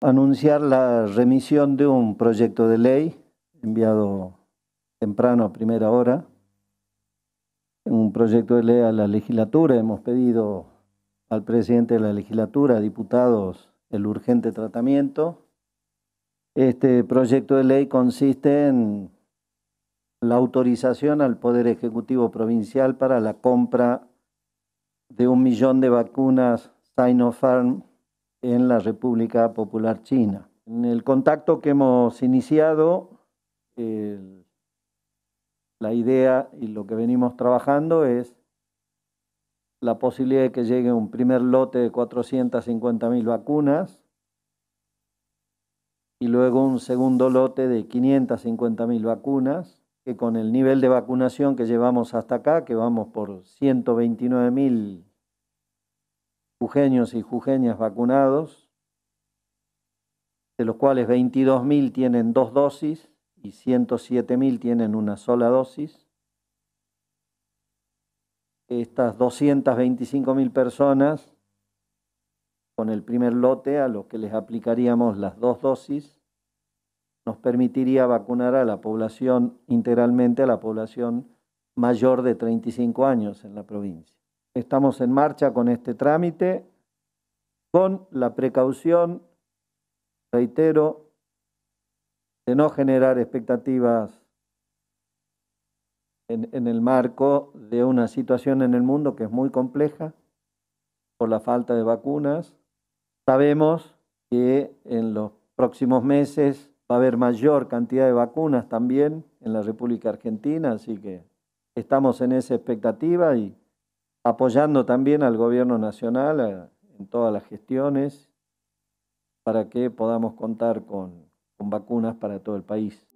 anunciar la remisión de un proyecto de ley enviado temprano a primera hora. un proyecto de ley a la legislatura hemos pedido al presidente de la legislatura, a diputados, el urgente tratamiento. Este proyecto de ley consiste en la autorización al Poder Ejecutivo Provincial para la compra de un millón de vacunas Sinopharm en la República Popular China. En el contacto que hemos iniciado, la idea y lo que venimos trabajando es la posibilidad de que llegue un primer lote de 450.000 vacunas y luego un segundo lote de 550.000 vacunas, que con el nivel de vacunación que llevamos hasta acá, que vamos por 129.000 mil jujeños y jujeñas vacunados, de los cuales 22.000 tienen dos dosis y 107.000 tienen una sola dosis. Estas 225.000 personas con el primer lote a los que les aplicaríamos las dos dosis, nos permitiría vacunar a la población integralmente a la población mayor de 35 años en la provincia. Estamos en marcha con este trámite con la precaución, reitero, de no generar expectativas en, el marco de una situación en el mundo que es muy compleja por la falta de vacunas. Sabemos que en los próximos meses va a haber mayor cantidad de vacunas también en la República Argentina, así que estamos en esa expectativa y apoyando también al gobierno nacional eh, en todas las gestiones para que podamos contar con vacunas para todo el país.